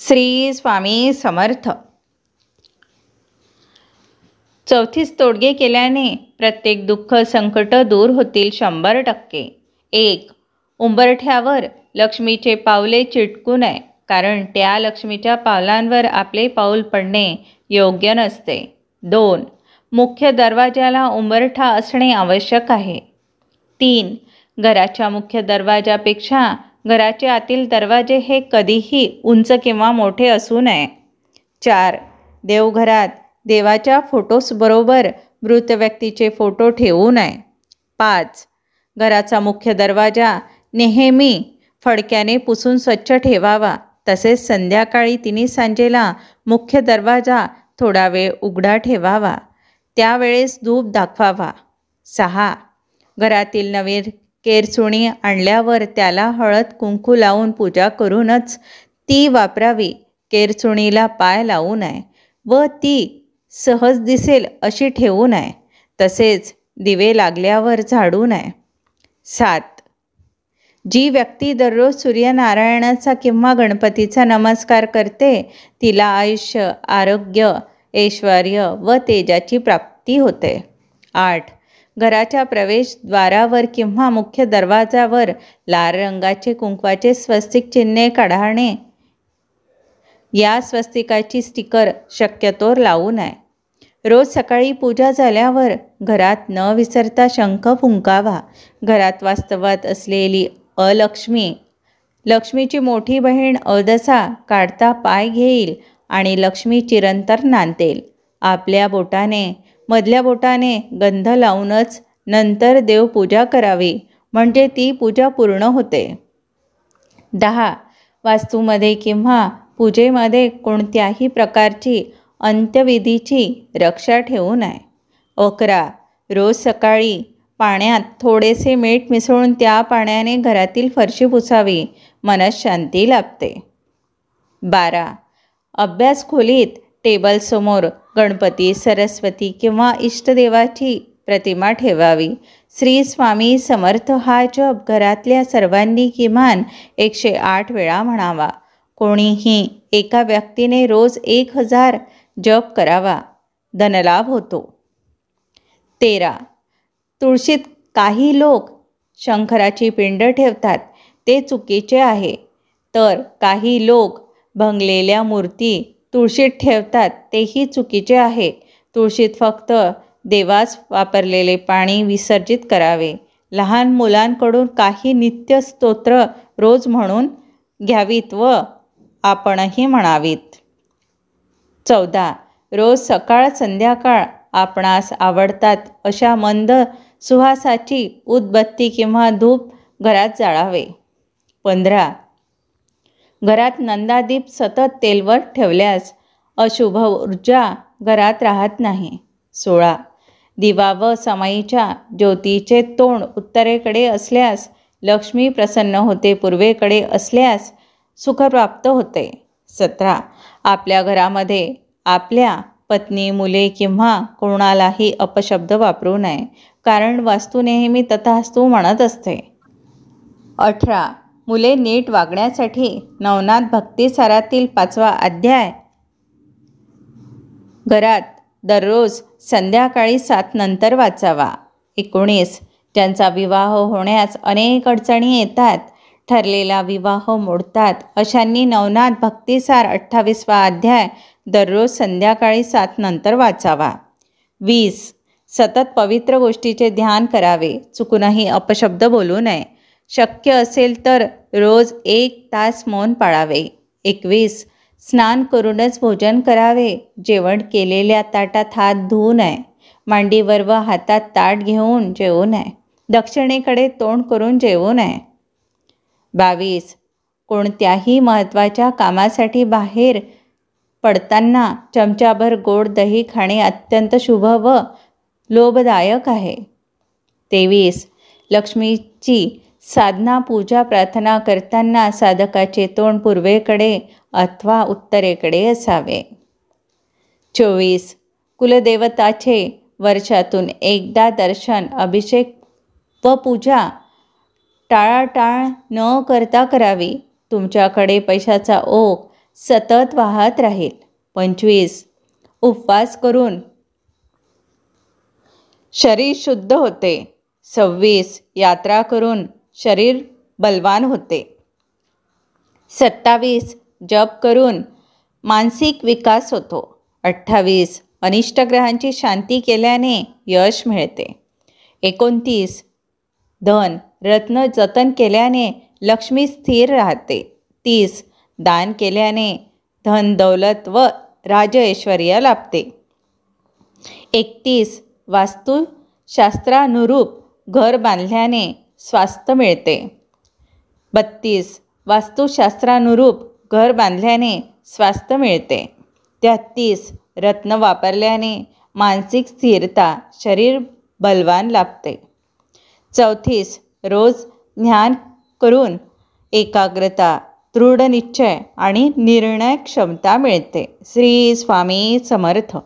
श्री स्वामी समर्थ चौथीस तोडगे केल्याने प्रत्येक दुःख संकट दूर होतील शंभर टक्के एक उंबरठ्यावर लक्ष्मीचे पावले चिटकू नये कारण त्या लक्ष्मीच्या पावलांवर आपले पाऊल पडणे योग्य नसते दोन मुख्य दरवाजाला उंबरठा असणे आवश्यक आहे तीन घराच्या मुख्य दरवाजापेक्षा घराचे आतील दरवाजे हे कधीही उंच किंवा मोठे असू नये चार देवघरात देवाच्या फोटोसबरोबर मृत व्यक्तीचे फोटो ठेवू नये पाच घराचा मुख्य दरवाजा नेहमी फडक्याने पुसून स्वच्छ ठेवावा तसेच संध्याकाळी तिने सांजेला मुख्य दरवाजा थोडा वेळ उघडा ठेवावा त्यावेळेस धूप दाखवावा सहा घरातील नवीन केरसुणी आणल्यावर त्याला हळद कुंकू लावून पूजा करूनच ती वापरावी केरसुणीला पाय लावू नये व ती सहज दिसेल अशी ठेवू नये तसेच दिवे लागल्यावर झाडू नये सात जी व्यक्ती दररोज सूर्यनारायणाचा किंवा गणपतीचा नमस्कार करते तिला आयुष्य आरोग्य ऐश्वर व तेजाची प्राप्ती होते आठ घराच्या प्रवेशद्वारावर किंवा मुख्य दरवाजावर लाल रंगाचे कुंकवाचे स्वस्तिक चिन्हे काढणे या स्वस्तिकाची स्टिकर शक्यतो लावू नये रोज सकाळी पूजा झाल्यावर घरात न विसरता शंख फुंकावा घरात वास्तवात असलेली अलक्ष्मी लक्ष्मीची मोठी बहीण अदसा काढता पाय घेईल आणि लक्ष्मी चिरंतर नांदेल आपल्या बोटाने मधल्या बोटाने गंध लावूनच नंतर देव पूजा करावी म्हणजे ती पूजा पूर्ण होते दहा वास्तूमध्ये किंवा पूजेमध्ये कोणत्याही प्रकारची अंत्यविधीची रक्षा ठेवू नये अकरा रोज सकाळी पाण्यात थोडेसे मीठ मिसळून त्या पाण्याने घरातील फरशी पुसावी मनस शांती लाभते बारा अभ्यास खोलीत टेबलसमोर गणपती सरस्वती किंवा इष्टदेवाची प्रतिमा ठेवावी श्री स्वामी समर्थ हा जप घरातल्या सर्वांनी किमान एकशे आठ वेळा म्हणावा कोणीही एका व्यक्तीने रोज एक हजार जप करावा धनलाभ होतो तेरा तुळशीत काही लोक शंकराची पिंड ठेवतात ते चुकीचे आहे तर काही लोक भंगलेल्या मूर्ती तुळशीत ठेवतात तेही चुकीचे आहे तुळशीत फक्त देवास वापरलेले पाणी विसर्जित करावे लहान मुलांकडून काही नित्य स्तोत्र रोज म्हणून घ्यावीत व आपणही म्हणावीत चौदा रोज सकाळ संध्याकाळ आपणास आवडतात अशा मंद सुहासाची उदबत्ती किंवा धूप घरात जाळावे पंधरा घरात नंदादीप सतत तेलवर ठेवल्यास अशुभ ऊर्जा घरात राहत नाही सोळा दिवा व समाईच्या ज्योतीचे तोंड उत्तरेकडे असल्यास लक्ष्मी प्रसन्न होते पूर्वेकडे असल्यास सुख प्राप्त होते सतरा आपल्या घरामध्ये आपल्या पत्नी मुले किंवा कोणालाही अपशब्द वापरू नये कारण वास्तू नेहमी तथास्तू म्हणत असते अठरा मुले नीट वागण्यासाठी नवनाथ भक्तिसारातील पाचवा अध्याय घरात दररोज संध्याकाळी सात नंतर वाचावा एकोणीस ज्यांचा विवाह होण्यास अनेक अडचणी येतात ठरलेला विवाह मोडतात अशांनी नवनाथ भक्तिसार अठ्ठावीसवा अध्याय दररोज संध्याकाळी सात नंतर वाचावा वीस सतत पवित्र गोष्टीचे ध्यान करावे चुकूनही अपशब्द बोलू नये शक्य असेल तर रोज एक तास मौन पाळावे एकवीस स्नान करूनच भोजन करावे जेवण केलेल्या ताटात हात धुवू नये मांडीवर व हातात ताट घेऊन जेवू नये दक्षिणेकडे तोंड करून जेवू नये बावीस कोणत्याही महत्त्वाच्या कामासाठी बाहेर पडताना चमचाभर गोड दही खाणे अत्यंत शुभ व लोभदायक आहे तेवीस लक्ष्मीची साधना पूजा प्रार्थना करताना साधकाचे तोंड पूर्वेकडे अथवा उत्तरेकडे असावे चोवीस कुलदेवताचे वर्षातून एकदा दर्शन अभिषेक व पूजा टाळाटाळ न करता करावी तुमच्याकडे पैशाचा ओघ सतत वाहत राहील पंचवीस उपवास करून शरीर शुद्ध होते सव्वीस यात्रा करून शरीर बलवान होते सत्तावीस जप करून मानसिक विकास होतो अठ्ठावीस अनिष्ट ग्रहांची शांती केल्याने यश मिळते एकोणतीस धन रत्न जतन केल्याने लक्ष्मी स्थिर राहते तीस दान केल्याने धन दौलत व राजऐश्वर्य लाभते एकतीस वास्तुशास्त्रानुरूप घर बांधल्याने स्वास्थ्य मिळते बत्तीस वास्तुशास्त्रानुरूप घर बांधल्याने स्वास्थ्य मिळते तेहत्तीस रत्न वापरल्याने मानसिक स्थिरता शरीर बलवान लाभते चौथीस रोज ध्यान करून एकाग्रता दृढनिश्चय आणि निर्णय क्षमता मिळते श्री स्वामी समर्थ